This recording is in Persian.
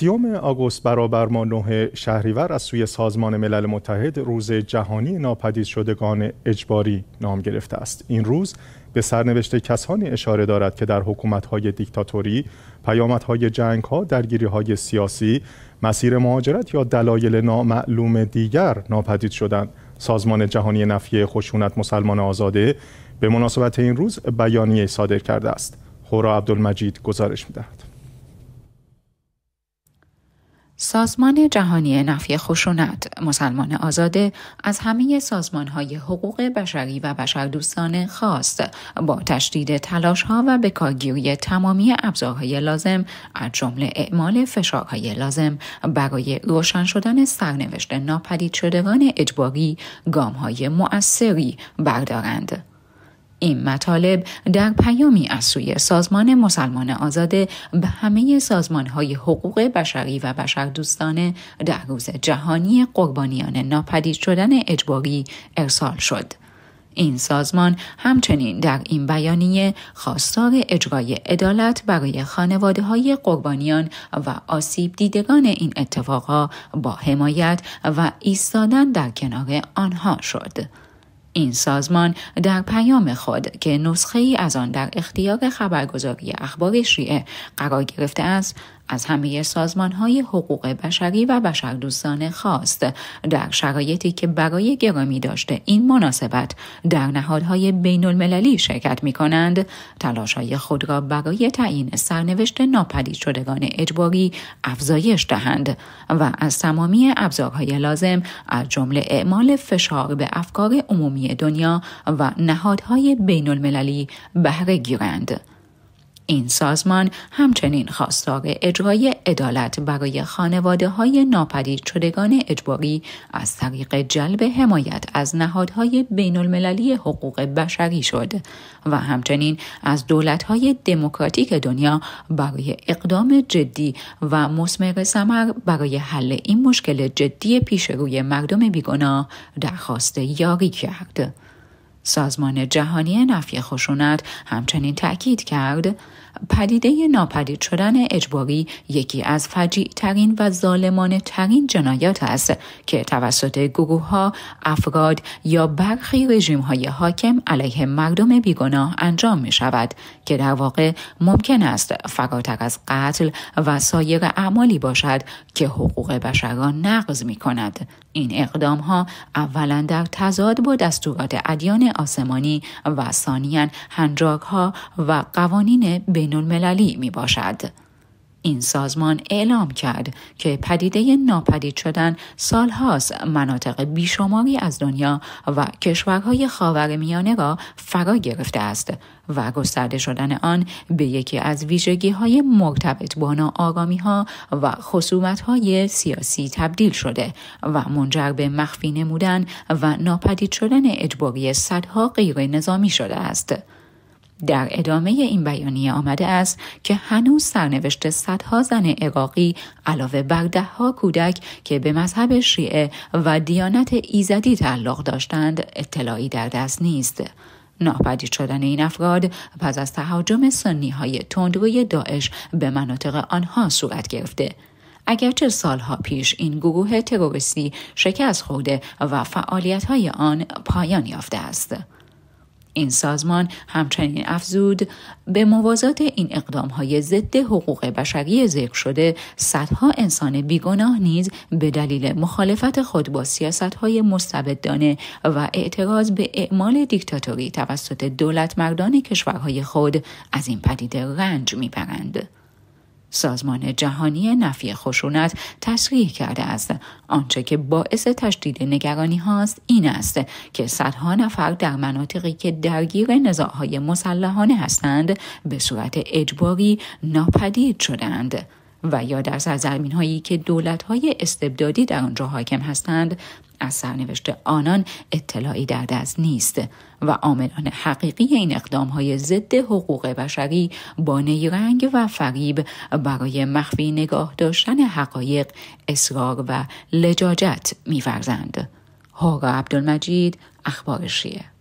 سیوم آگوست برابر ما نه شهریور از سوی سازمان ملل متحد روز جهانی ناپدید شدگان اجباری نام گرفته است این روز به سرنوشت کسانی اشاره دارد که در حکومت‌های دیکتاتوری، پیامدهای جنگ‌ها، درگیری‌های سیاسی، مسیر مهاجرت یا دلایل نامعلوم دیگر ناپدید شدند. سازمان جهانی نفی خشونت مسلمان آزاده به مناسبت این روز بیانیه صادر کرده است. خورا عبدالمجید گزارش می‌دهد. سازمان جهانی نفی خشونت مسلمان آزاده از همه سازمان های حقوق بشری و بشردوستانه خواست با تشدید تلاش ها و بکارگیری تمامی ابزارهای لازم از جمله اعمال فشارهای لازم برای روشن شدن سرنوشت ناپدید شدگان اجباری گام های مؤثری بردارند. این مطالب در پیامی از سوی سازمان مسلمان آزاده به همه سازمان های حقوق بشری و بشردوستانه در روز جهانی قربانیان ناپدید شدن اجباری ارسال شد. این سازمان همچنین در این بیانیه خواستار اجرای عدالت برای خانواده های قربانیان و آسیب دیدگان این اتفاقها با حمایت و ایستادن در کنار آنها شد. این سازمان در پیام خود که نسخه ای از آن در اختیار خبرگزاری اخبار شیعه قرار گرفته است از همه سازمان های حقوق بشری و بشردوستانه خواست در شرایطی که برای گرامی داشته این مناسبت در نهادهای بین المللی شرکت می کنند تلاش های خود را برای تعیین سرنوشت ناپدید شدگان اجباری افزایش دهند و از تمامی ابزارهای لازم از جمله اعمال فشار به افکار عمومی دنیا و نهادهای بین المللی بهره گیرند. این سازمان همچنین خواستار اجرای عدالت برای خانواده های ناپدید شدگان اجباری از طریق جلب حمایت از نهادهای بین المللی حقوق بشری شد و همچنین از دولت های دموکراتیک دنیا برای اقدام جدی و مسمر سمر برای حل این مشکل جدی پیش روی مردم بیگناه درخواست یاری کرد. سازمان جهانی نفی خشونت همچنین تاکید کرد پدیده ناپدید شدن اجباری یکی از فجیع ترین و ظالمانه ترین جنایات است که توسط گروه ها، افراد یا برخی رژیم های حاکم علیه مردم بیگناه انجام می شود که در واقع ممکن است فراتر از قتل و سایر اعمالی باشد که حقوق بشر را نقض می کند. این اقدام ها اولا در تضاد با دستورات ادیان آسمانی و ثانیا هنجاک ها و قوانین بین المللی می باشد. این سازمان اعلام کرد که پدیده ناپدید شدن سالهاست مناطق بیشماری از دنیا و کشورهای خاور میانه را فرا گرفته است و گسترده شدن آن به یکی از ویژگی های مرتبط با آرامی ها و خصومت های سیاسی تبدیل شده و منجر به مخفی نمودن و ناپدید شدن اجباری صدها غیر نظامی شده است. در ادامه این بیانیه آمده است که هنوز سرنوشت صدها زن عراقی علاوه بر دهها کودک که به مذهب شیعه و دیانت ایزدی تعلق داشتند اطلاعی در دست نیست. ناپدید شدن این افراد پس از تهاجم سنی های تندروی داعش به مناطق آنها صورت گرفته. اگرچه سالها پیش این گروه تروریستی شکست خورده و فعالیت های آن پایان یافته است. این سازمان همچنین افزود به موازات این اقدام های ضد حقوق بشری ذکر شده صدها انسان بیگناه نیز به دلیل مخالفت خود با سیاست های مستبدانه و اعتراض به اعمال دیکتاتوری توسط دولت مردان کشورهای خود از این پدیده رنج میبرند. سازمان جهانی نفی خشونت تصریح کرده است آنچه که باعث تشدید نگرانی هاست این است که صدها نفر در مناطقی که درگیر نزاعهای مسلحانه هستند به صورت اجباری ناپدید شدند و یا در سرزمین هایی که دولت های استبدادی در آنجا حاکم هستند از سرنوشت آنان اطلاعی در دست نیست و عاملان حقیقی این اقدام های ضد حقوق بشری با نیرنگ و فریب برای مخفی نگاه داشتن حقایق اصرار و لجاجت میفرزند. هارا عبدالمجید اخبارشیه